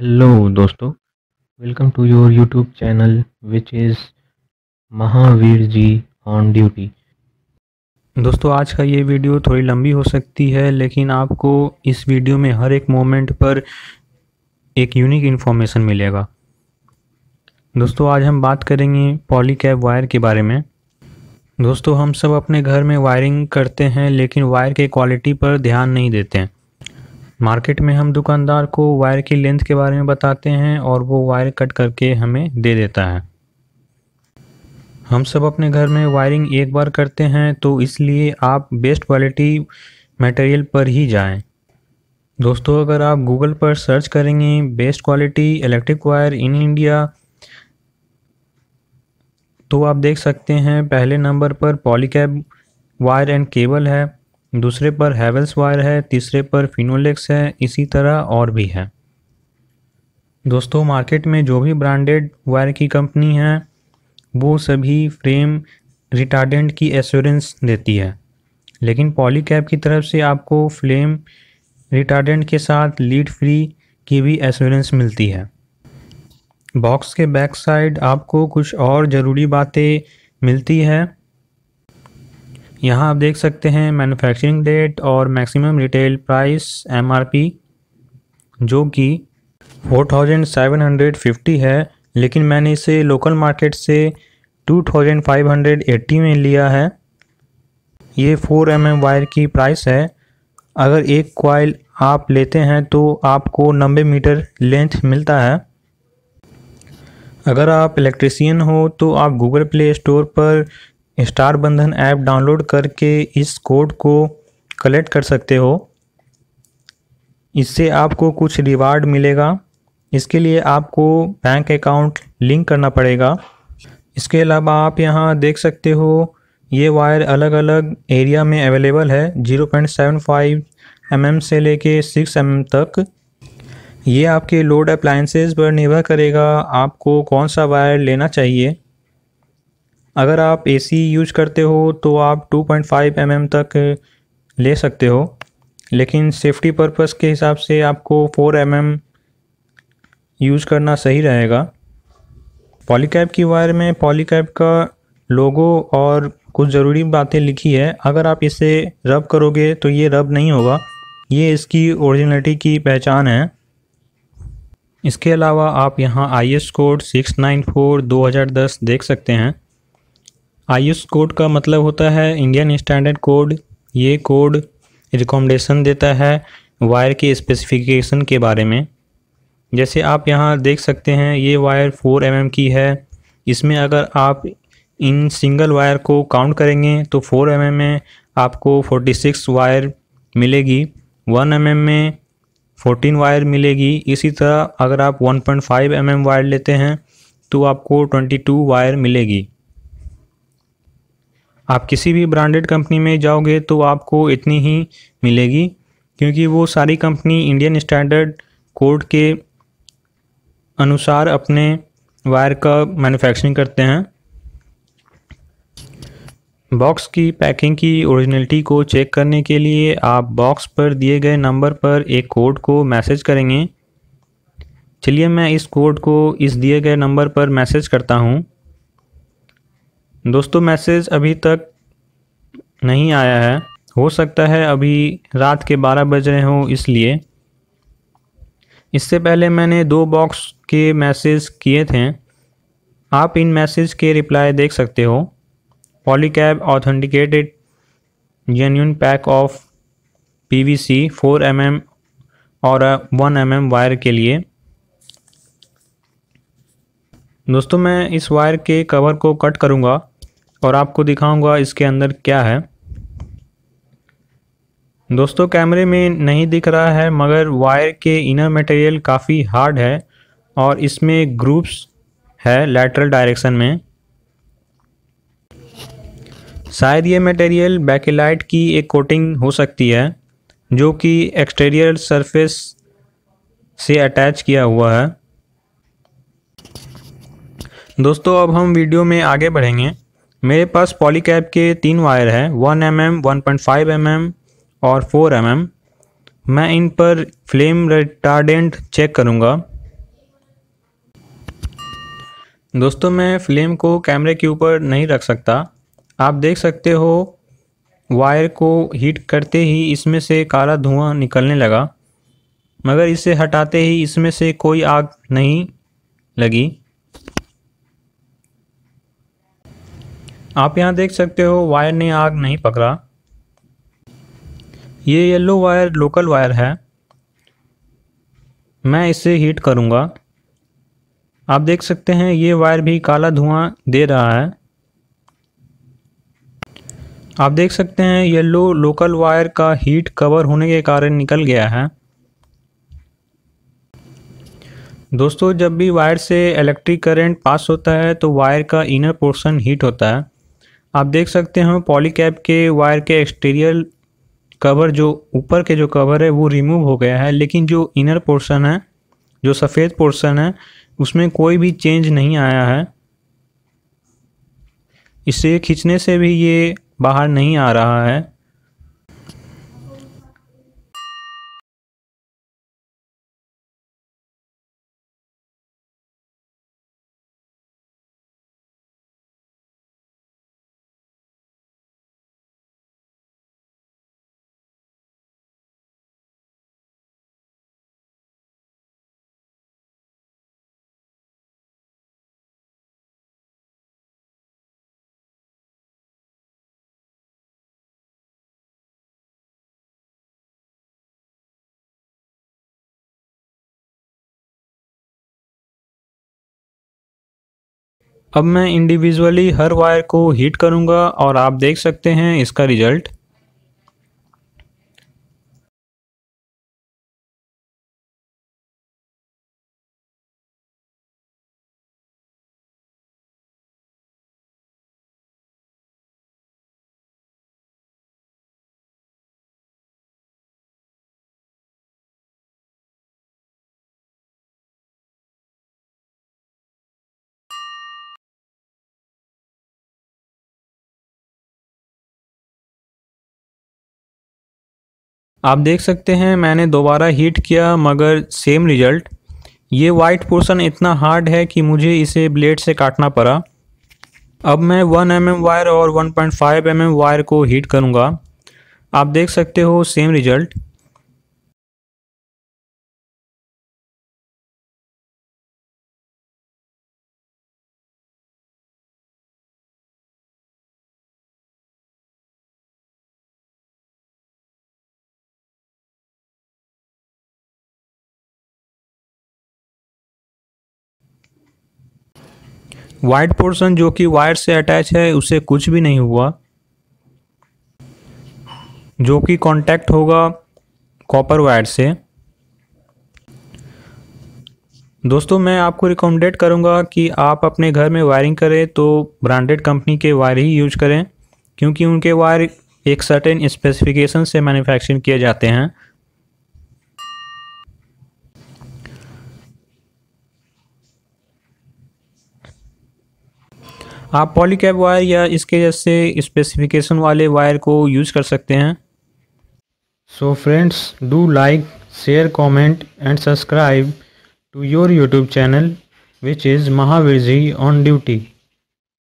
Hello दोस्तों welcome to your YouTube channel which is Mahavir ji on duty दोस्तों आज का ये वीडियो थोड़ी लंबी हो सकती है लेकिन आपको इस वीडियो में हर एक मोमेंट पर एक यूनिक इन्फॉर्मेशन मिलेगा दोस्तों आज हम बात करेंगे कैब वायर के बारे में दोस्तों हम सब अपने घर में वायरिंग करते हैं लेकिन वायर के क्वालिटी पर ध्यान नहीं देते हैं मार्केट में हम दुकानदार को वायर की लेंथ के बारे में बताते हैं और वो वायर कट करके हमें दे देता है हम सब अपने घर में वायरिंग एक बार करते हैं तो इसलिए आप बेस्ट क्वालिटी मटेरियल पर ही जाएं। दोस्तों अगर आप गूगल पर सर्च करेंगे best quality electric wire in India तो आप देख सकते हैं पहले नंबर पर पॉलीकैब वायर एंड केबल है दूसरे पर हैवेल्स वायर है तीसरे पर फिनोलेक्स है इसी तरह और भी है दोस्तों मार्केट में जो भी ब्रांडेड वायर की कंपनी है वो सभी फ्रेम रिटार्डेंट की एश्योरेंस देती है लेकिन पॉलीकैप की तरफ से आपको फ्लेम रिटार्डेंट के साथ लीड फ्री की भी एश्योरेंस मिलती है बॉक्स के बैक साइड आपको कुछ और ज़रूरी बातें मिलती है यहाँ आप देख सकते हैं मैन्युफैक्चरिंग डेट और मैक्सिमम रिटेल प्राइस एमआरपी जो कि 4750 है लेकिन मैंने इसे लोकल मार्केट से 2580 में लिया है ये 4 एम mm वायर की प्राइस है अगर एक क्वाइल आप लेते हैं तो आपको नब्बे मीटर लेंथ मिलता है अगर आप इलेक्ट्रिसियन हो तो आप गूगल प्ले स्टोर पर स्टार बंधन ऐप डाउनलोड करके इस कोड को कलेक्ट कर सकते हो इससे आपको कुछ रिवार्ड मिलेगा इसके लिए आपको बैंक अकाउंट लिंक करना पड़ेगा इसके अलावा आप यहाँ देख सकते हो ये वायर अलग अलग एरिया में अवेलेबल है 0.75 पॉइंट mm से लेके 6 एम mm तक ये आपके लोड अप्लाइंसेज पर निर्भर करेगा आपको कौन सा वायर लेना चाहिए अगर आप एसी यूज करते हो तो आप 2.5 पॉइंट mm तक ले सकते हो लेकिन सेफ्टी पर्पस के हिसाब से आपको 4 mm यूज़ करना सही रहेगा पॉलीकैप की वायर में पॉलीकैप का लोगो और कुछ ज़रूरी बातें लिखी है अगर आप इसे रब करोगे तो ये रब नहीं होगा ये इसकी ओरिजिनलिटी की पहचान है इसके अलावा आप यहाँ I S code six nine four दो हज़ार दस देख सकते हैं आयुष कोड का मतलब होता है इंडियन स्टैंडर्ड कोड ये कोड रिकॉमडेशन देता है वायर के स्पेसिफिकेशन के बारे में जैसे आप यहाँ देख सकते हैं ये वायर 4 एम mm की है इसमें अगर आप इन सिंगल वायर को काउंट करेंगे तो 4 एम mm में आपको 46 वायर मिलेगी 1 एम mm में 14 वायर मिलेगी इसी तरह अगर आप 1.5 पॉइंट mm वायर लेते हैं तो आपको 22 वायर मिलेगी आप किसी भी ब्रांडेड कंपनी में जाओगे तो आपको इतनी ही मिलेगी क्योंकि वो सारी कंपनी इंडियन स्टैंडर्ड कोड के अनुसार अपने वायर का मैन्युफैक्चरिंग करते हैं बॉक्स की पैकिंग की ओरिजिनलिटी को चेक करने के लिए आप बॉक्स पर दिए गए नंबर पर एक कोड को मैसेज करेंगे चलिए मैं इस कोड को इस दिए गए नंबर पर मैसेज करता हूँ दोस्तों मैसेज अभी तक नहीं आया है हो सकता है अभी रात के 12 बज रहे हों इसलिए इससे पहले मैंने दो बॉक्स के मैसेज किए थे आप इन मैसेज के रिप्लाई देख सकते हो Polycab authenticated genuine pack of PVC 4 MM और 1 एमएम वायर के लिए दोस्तों मैं इस वायर के कवर को कट करूँगा और आपको दिखाऊंगा इसके अंदर क्या है दोस्तों कैमरे में नहीं दिख रहा है मगर वायर के इनर मटेरियल काफ़ी हार्ड है और इसमें ग्रुप्स है लैटरल डायरेक्शन में शायद ये मटेरियल बैकेलाइट की एक कोटिंग हो सकती है जो कि एक्सटेरियर सरफेस से अटैच किया हुआ है दोस्तों अब हम वीडियो में आगे बढ़ेंगे मेरे पास पॉलीकैप के तीन वायर हैं one M M one point five M M और फोर एम एम मैं इन पर फ्लेम रिटार्डेंट चेक करूँगा दोस्तों मैं फ्लेम को कैमरे के ऊपर नहीं रख सकता आप देख सकते हो वायर को हीट करते ही इसमें से काला धुआं निकलने लगा मगर इसे हटाते ही इसमें से कोई आग नहीं लगी आप यहाँ देख सकते हो वायर ने आग नहीं पकड़ा ये येलो वायर लोकल वायर है मैं इसे हीट करूँगा आप देख सकते हैं ये वायर भी काला धुआं दे रहा है आप देख सकते हैं येलो लोकल वायर का हीट कवर होने के कारण निकल गया है दोस्तों जब भी वायर से इलेक्ट्रिक करंट पास होता है तो वायर का इनर पोर्शन हीट होता है आप देख सकते हैं पॉलीकैप के वायर के एक्सटीरियर कवर जो ऊपर के जो कवर है वो रिमूव हो गया है लेकिन जो इनर पोर्शन है जो सफ़ेद पोर्शन है उसमें कोई भी चेंज नहीं आया है इसे खींचने से भी ये बाहर नहीं आ रहा है अब मैं इंडिविजुअली हर वायर को हीट करूंगा और आप देख सकते हैं इसका रिजल्ट आप देख सकते हैं मैंने दोबारा हीट किया मगर सेम रिजल्ट ये वाइट पोर्शन इतना हार्ड है कि मुझे इसे ब्लेड से काटना पड़ा अब मैं 1 एम mm वायर और 1.5 एम mm वायर को हीट करूँगा आप देख सकते हो सेम रिजल्ट वाइट पोर्शन जो कि वायर से अटैच है उसे कुछ भी नहीं हुआ जो कि कांटेक्ट होगा कॉपर वायर से दोस्तों मैं आपको रिकमेंडेड करूंगा कि आप अपने घर में वायरिंग करें तो ब्रांडेड कंपनी के वायर ही यूज करें क्योंकि उनके वायर एक सर्टेन स्पेसिफिकेशन से मैन्युफैक्चर किए जाते हैं आप पॉलीकैप वायर या इसके जैसे स्पेसिफिकेशन वाले वायर को यूज़ कर सकते हैं so friends do like share comment and subscribe to your YouTube channel which is Mahavir ji on duty